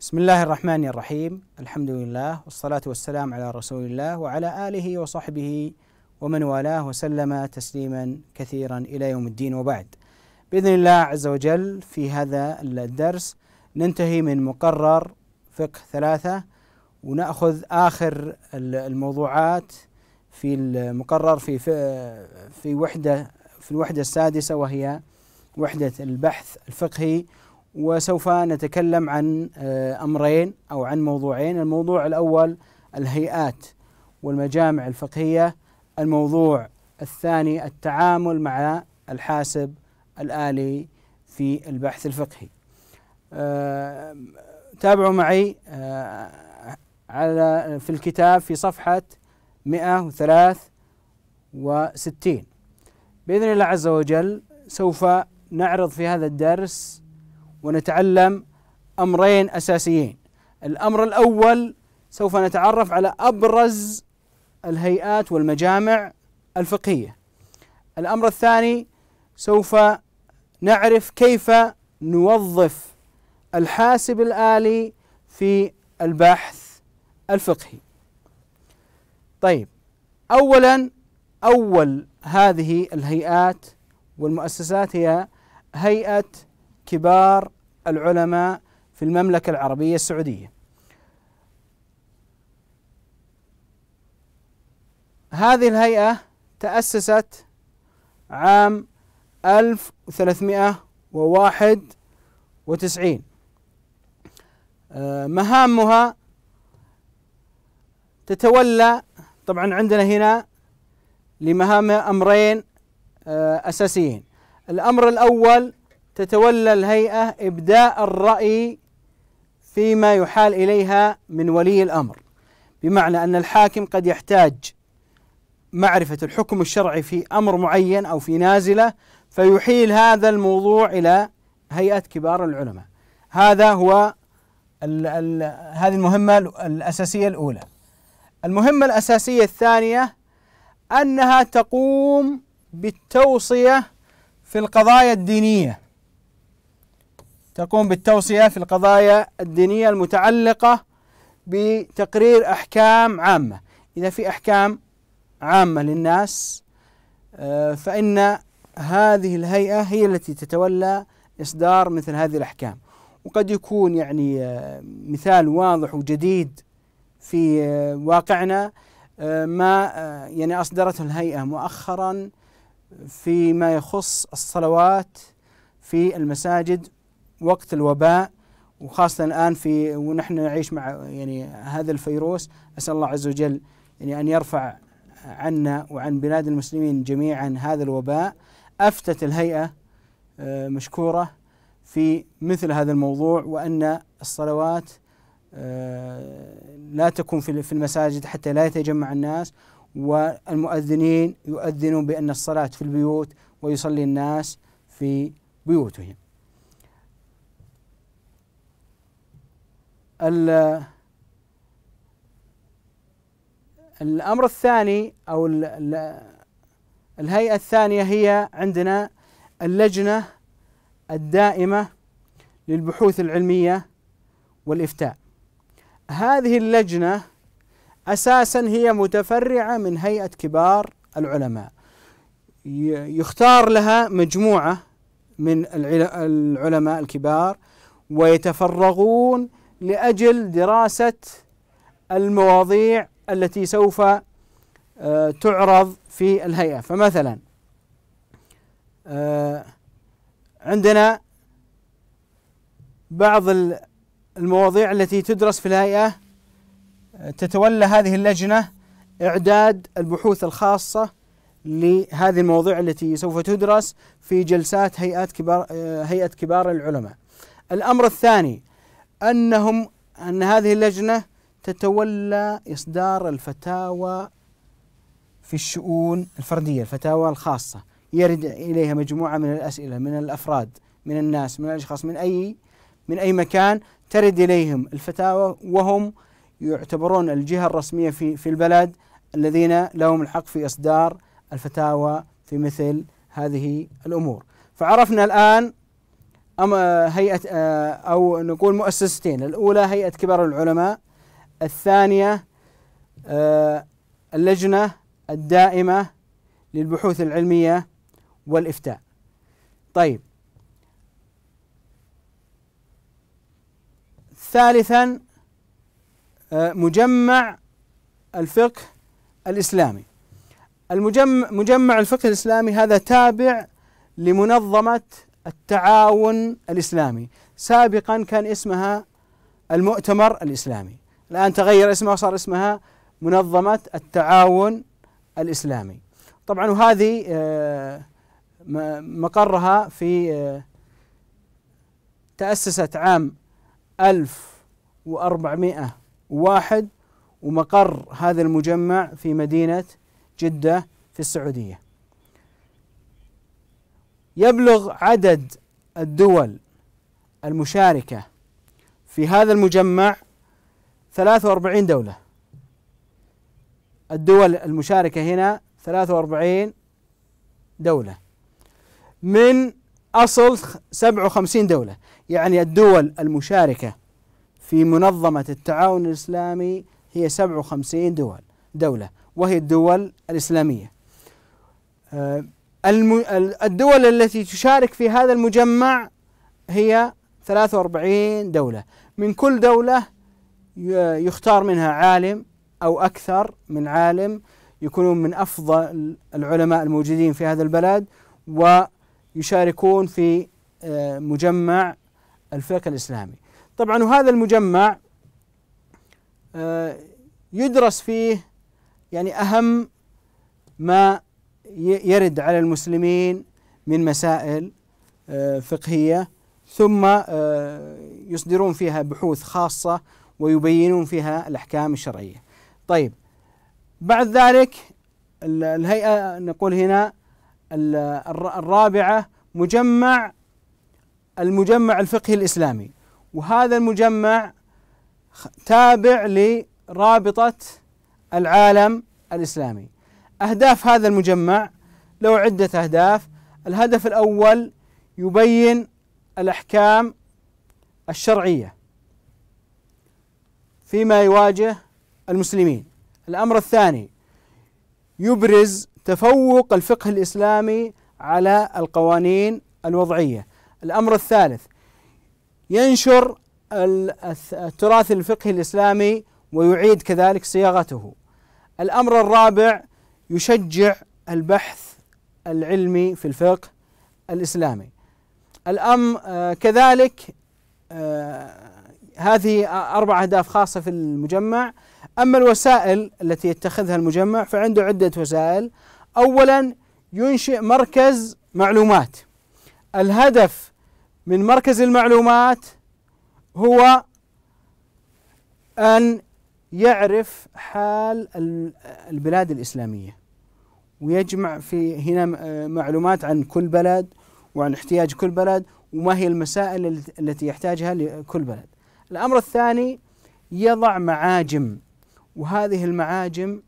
بسم الله الرحمن الرحيم الحمد لله والصلاة والسلام على رسول الله وعلى آله وصحبه ومن والاه وسلم تسليما كثيرا إلى يوم الدين وبعد بإذن الله عز وجل في هذا الدرس ننتهي من مقرر فقه ثلاثة ونأخذ آخر الموضوعات في المقرر في في وحدة في الوحدة السادسة وهي وحدة البحث الفقهي وسوف نتكلم عن آه، امرين او عن موضوعين، الموضوع الاول الهيئات والمجامع الفقهيه، الموضوع الثاني التعامل مع الحاسب الالي في البحث الفقهي. آه، تابعوا معي آه، على في الكتاب في صفحه 163 بإذن الله عز وجل سوف نعرض في هذا الدرس ونتعلم امرين اساسيين الامر الاول سوف نتعرف على ابرز الهيئات والمجامع الفقهيه الامر الثاني سوف نعرف كيف نوظف الحاسب الالي في البحث الفقهي طيب اولا اول هذه الهيئات والمؤسسات هي هيئه كبار العلماء في المملكة العربية السعودية هذه الهيئة تأسست عام 1391 آه، مهامها تتولى طبعا عندنا هنا لمهامها أمرين آه، أساسيين الأمر الأول تتولى الهيئة إبداء الرأي فيما يحال إليها من ولي الأمر بمعنى أن الحاكم قد يحتاج معرفة الحكم الشرعي في أمر معين أو في نازلة فيحيل هذا الموضوع إلى هيئة كبار العلماء هذا هو الـ الـ هذه المهمة الأساسية الأولى المهمة الأساسية الثانية أنها تقوم بالتوصية في القضايا الدينية تقوم بالتوصية في القضايا الدينية المتعلقة بتقرير أحكام عامة إذا في أحكام عامة للناس آه، فإن هذه الهيئة هي التي تتولى إصدار مثل هذه الأحكام وقد يكون يعني آه، مثال واضح وجديد في آه، واقعنا ما يعني أصدرته الهيئة مؤخرا فيما يخص الصلوات في المساجد وقت الوباء وخاصة الآن في ونحن نعيش مع يعني هذا الفيروس أسأل الله عز وجل يعني أن يرفع عنا وعن بلاد المسلمين جميعا هذا الوباء أفتت الهيئة آه، مشكورة في مثل هذا الموضوع وأن الصلوات آه، لا تكون في المساجد حتى لا يتجمع الناس والمؤذنين يؤذنون بأن الصلاة في البيوت ويصلي الناس في بيوتهم الأمر الثاني أو الهيئة الثانية هي عندنا اللجنة الدائمة للبحوث العلمية والإفتاء هذه اللجنة أساسا هي متفرعة من هيئة كبار العلماء يختار لها مجموعة من العلماء الكبار ويتفرغون لاجل دراسه المواضيع التي سوف آه، تعرض في الهيئه فمثلا آه، عندنا بعض المواضيع التي تدرس في الهيئه آه، تتولى هذه اللجنه اعداد البحوث الخاصه لهذه المواضيع التي سوف تدرس في جلسات هيئات كبار هيئه كبار العلماء. الامر الثاني أنهم أن هذه اللجنة تتولى إصدار الفتاوى في الشؤون الفردية الفتاوى الخاصة يرد إليها مجموعة من الأسئلة من الأفراد من الناس من الأشخاص من أي من أي مكان ترد إليهم الفتاوى وهم يعتبرون الجهة الرسمية في في البلد الذين لهم الحق في إصدار الفتاوى في مثل هذه الأمور فعرفنا الآن أما هيئة آه، أو نقول مؤسستين الأولى هيئة كبار العلماء الثانية آه، اللجنة الدائمة للبحوث العلمية والإفتاء طيب ثالثا آه، مجمع الفقه الإسلامي المجمع مجمع الفقه الإسلامي هذا تابع لمنظمة التعاون الإسلامي سابقا كان اسمها المؤتمر الإسلامي الآن تغير اسمها وصار اسمها منظمة التعاون الإسلامي طبعا وهذه آه، مقرها في آه، تأسست عام 1401 ومقر هذا المجمع في مدينة جدة في السعودية يبلغ عدد الدول المشاركة في هذا المجمع 43 دولة الدول المشاركة هنا 43 دولة من أصل 57 دولة يعني الدول المشاركة في منظمة التعاون الإسلامي هي 57 دول دولة وهي الدول الإسلامية آه، الدول التي تشارك في هذا المجمع هي 43 دولة من كل دولة يختار منها عالم أو أكثر من عالم يكونون من أفضل العلماء الموجودين في هذا البلد ويشاركون في آه، مجمع الفقه الإسلامي طبعا وهذا المجمع آه، يدرس فيه يعني أهم ما يرد على المسلمين من مسائل آه، فقهيه ثم آه، يصدرون فيها بحوث خاصه ويبينون فيها الاحكام الشرعيه. طيب بعد ذلك الهيئه نقول هنا الرابعه مجمع المجمع الفقهي الاسلامي وهذا المجمع تابع لرابطه العالم الاسلامي أهداف هذا المجمع له عدة أهداف الهدف الأول يبين الأحكام الشرعية فيما يواجه المسلمين الأمر الثاني يبرز تفوق الفقه الإسلامي على القوانين الوضعية الأمر الثالث ينشر التراث الفقهي الإسلامي ويعيد كذلك صياغته الأمر الرابع يشجع البحث العلمي في الفقه الإسلامي الام آه، كذلك آه، هذه أربع أهداف خاصة في المجمع أما الوسائل التي يتخذها المجمع فعنده عدة وسائل أولا ينشئ مركز معلومات الهدف من مركز المعلومات هو أن يعرف حال البلاد الإسلامية ويجمع في هنا معلومات عن كل بلد وعن احتياج كل بلد وما هي المسائل التي يحتاجها لكل بلد الأمر الثاني يضع معاجم وهذه المعاجم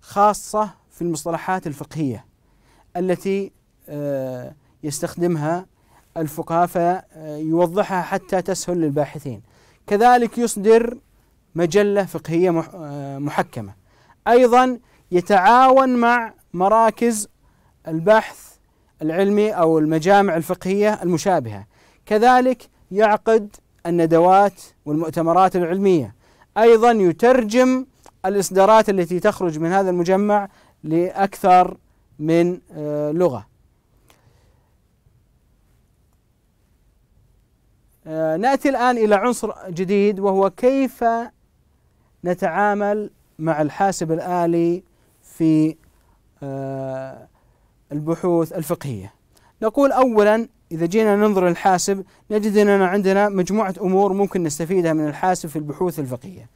خاصة في المصطلحات الفقهية التي آه، يستخدمها الفقهاء فيوضحها حتى تسهل للباحثين كذلك يصدر مجلة فقهية آه، محكمة أيضا يتعاون مع مراكز البحث العلمي أو المجامع الفقهية المشابهة كذلك يعقد الندوات والمؤتمرات العلمية أيضا يترجم الإصدارات التي تخرج من هذا المجمع لأكثر من آه، لغة آه، ناتي الان الى عنصر جديد وهو كيف نتعامل مع الحاسب الآلي في آه، البحوث الفقهية نقول أولا إذا جينا ننظر للحاسب نجد أننا عندنا مجموعة أمور ممكن نستفيدها من الحاسب في البحوث الفقهية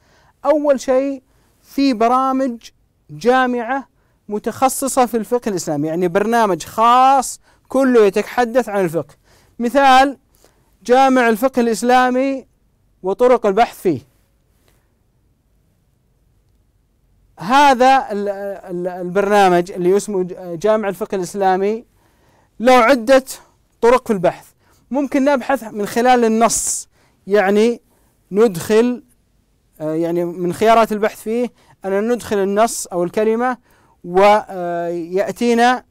أول شيء في برامج جامعة متخصصة في الفقه الإسلامي يعني برنامج خاص كله يتحدث عن الفقه مثال جامع الفقه الإسلامي وطرق البحث فيه هذا البرنامج اللي اسمه جامع الفقه الإسلامي له عدة طرق في البحث ممكن نبحث من خلال النص يعني ندخل آه، يعني من خيارات البحث فيه أن ندخل النص أو الكلمة ويأتينا آه،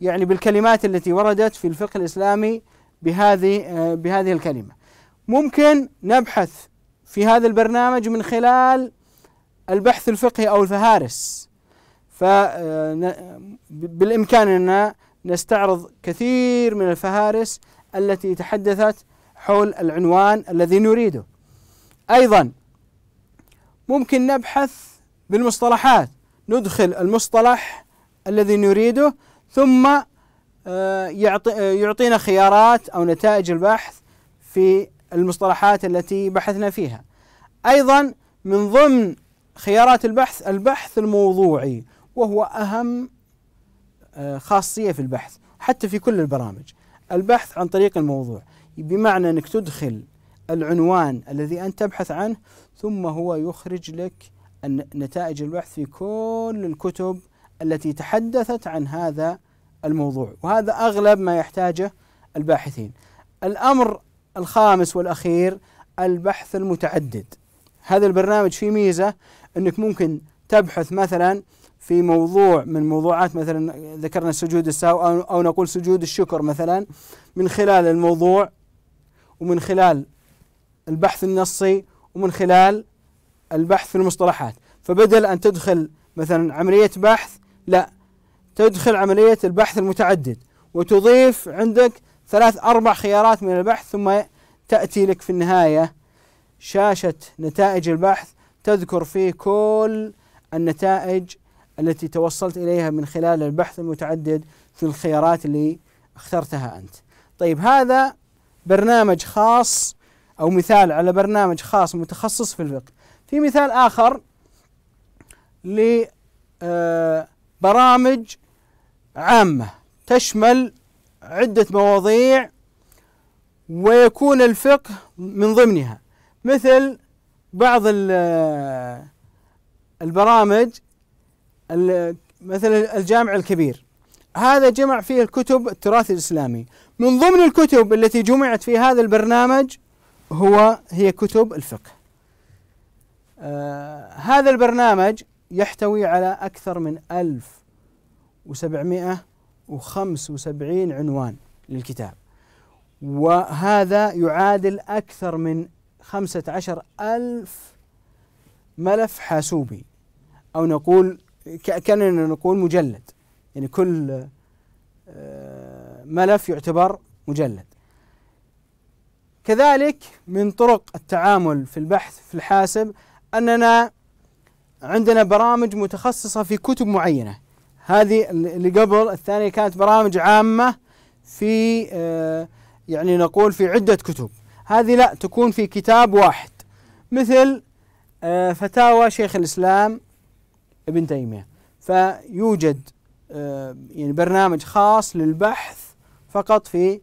يعني بالكلمات التي وردت في الفقه الإسلامي بهذه آه، بهذه الكلمة ممكن نبحث في هذا البرنامج من خلال البحث الفقهي أو الفهارس فبالإمكان آه، أن نستعرض كثير من الفهارس التي تحدثت حول العنوان الذي نريده أيضا ممكن نبحث بالمصطلحات ندخل المصطلح الذي نريده ثم آه، آه، يعطينا خيارات أو نتائج البحث في المصطلحات التي بحثنا فيها أيضا من ضمن خيارات البحث البحث الموضوعي وهو أهم آه، خاصية في البحث حتى في كل البرامج البحث عن طريق الموضوع بمعنى أنك تدخل العنوان الذي أنت تبحث عنه ثم هو يخرج لك نتائج البحث في كل الكتب التي تحدثت عن هذا الموضوع وهذا أغلب ما يحتاجه الباحثين الأمر الخامس والأخير البحث المتعدد هذا البرنامج فيه ميزه انك ممكن تبحث مثلا في موضوع من موضوعات مثلا ذكرنا سجود السهو أو, أو نقول سجود الشكر مثلا من خلال الموضوع ومن خلال البحث النصي ومن خلال البحث في المصطلحات فبدل أن تدخل مثلا عملية بحث لا تدخل عملية البحث المتعدد وتضيف عندك ثلاث أربع خيارات من البحث ثم تأتي لك في النهاية شاشة نتائج البحث تذكر فيه كل النتائج التي توصلت إليها من خلال البحث المتعدد في الخيارات اللي اخترتها أنت طيب هذا برنامج خاص أو مثال على برنامج خاص متخصص في الفقه في مثال آخر لبرامج آه، عامة تشمل عدة مواضيع ويكون الفقه من ضمنها مثل بعض البرامج مثل الجامع الكبير هذا جمع فيه الكتب التراث الإسلامي من ضمن الكتب التي جمعت في هذا البرنامج هو هي كتب الفقه آه، هذا البرنامج يحتوي على أكثر من ألف وسبعمائة وخمس وسبعين عنوان للكتاب وهذا يعادل أكثر من خمسة عشر ألف ملف حاسوبي أو نقول كأننا نقول مجلد يعني كل آه، ملف يعتبر مجلد كذلك من طرق التعامل في البحث في الحاسب أننا عندنا برامج متخصصة في كتب معينة هذه اللي قبل الثانية كانت برامج عامة في آه، يعني نقول في عدة كتب هذه لا تكون في كتاب واحد مثل آه، فتاوى شيخ الإسلام ابن تيمية فيوجد آه، يعني برنامج خاص للبحث فقط في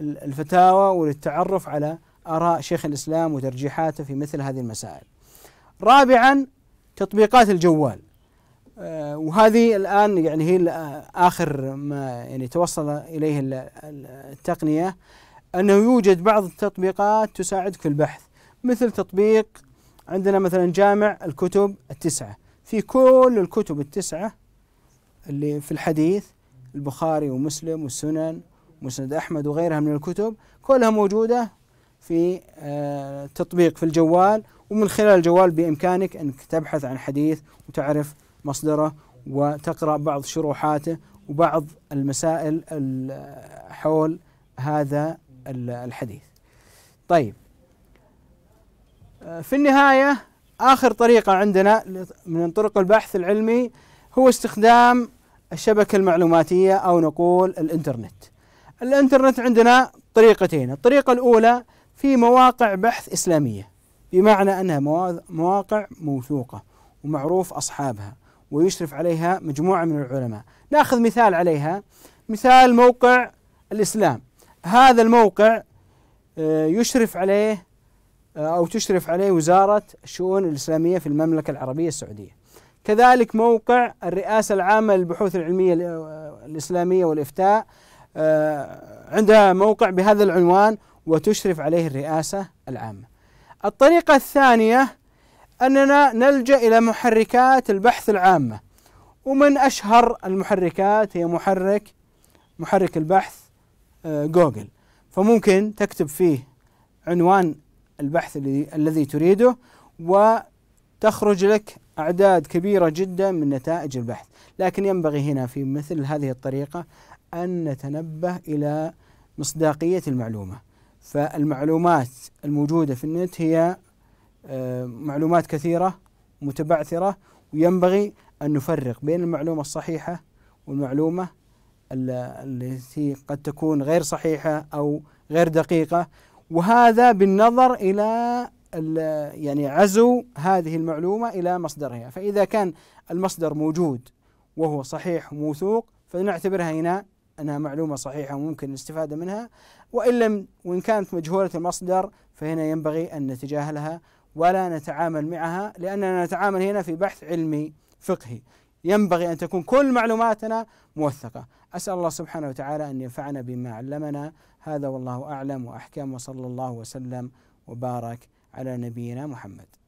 الفتاوى وللتعرف على آراء شيخ الإسلام وترجيحاته في مثل هذه المسائل رابعا تطبيقات الجوال آه، وهذه الآن يعني هي آخر ما يعني توصل إليه التقنية أنه يوجد بعض التطبيقات تساعدك في البحث مثل تطبيق عندنا مثلا جامع الكتب التسعة في كل الكتب التسعة اللي في الحديث البخاري ومسلم والسنن مسند أحمد وغيرها من الكتب كلها موجودة في آه، تطبيق في الجوال ومن خلال الجوال بإمكانك أنك تبحث عن حديث وتعرف مصدره وتقرأ بعض شروحاته وبعض المسائل حول هذا الحديث طيب آه، في النهاية آخر طريقة عندنا من طرق البحث العلمي هو استخدام الشبكة المعلوماتية أو نقول الإنترنت الإنترنت عندنا طريقتين الطريقة الأولى في مواقع بحث إسلامية بمعنى أنها مواقع موثوقة ومعروف أصحابها ويشرف عليها مجموعة من العلماء ناخذ مثال عليها مثال موقع الإسلام هذا الموقع آه، يشرف عليه آه، أو تشرف عليه وزارة الشؤون الإسلامية في المملكة العربية السعودية كذلك موقع الرئاسة العامة للبحوث العلمية آه، الإسلامية والإفتاء عندها موقع بهذا العنوان وتشرف عليه الرئاسة العامة الطريقة الثانية أننا نلجأ إلى محركات البحث العامة ومن أشهر المحركات هي محرك محرك البحث جوجل فممكن تكتب فيه عنوان البحث الذي تريده وتخرج لك أعداد كبيرة جدا من نتائج البحث لكن ينبغي هنا في مثل هذه الطريقة أن نتنبه إلى مصداقية المعلومة فالمعلومات الموجودة في النت هي آه، معلومات كثيرة متبعثرة وينبغي أن نفرق بين المعلومة الصحيحة والمعلومة التي قد تكون غير صحيحة أو غير دقيقة وهذا بالنظر إلى يعني عزو هذه المعلومة إلى مصدرها فإذا كان المصدر موجود وهو صحيح موثوق فنعتبرها هنا أنها معلومة صحيحة وممكن الاستفادة منها وإن لم وإن كانت مجهولة المصدر فهنا ينبغي أن نتجاهلها ولا نتعامل معها لأننا نتعامل هنا في بحث علمي فقهي ينبغي أن تكون كل معلوماتنا موثقة أسأل الله سبحانه وتعالى أن ينفعنا بما علمنا هذا والله أعلم وأحكم وصلى الله وسلم وبارك على نبينا محمد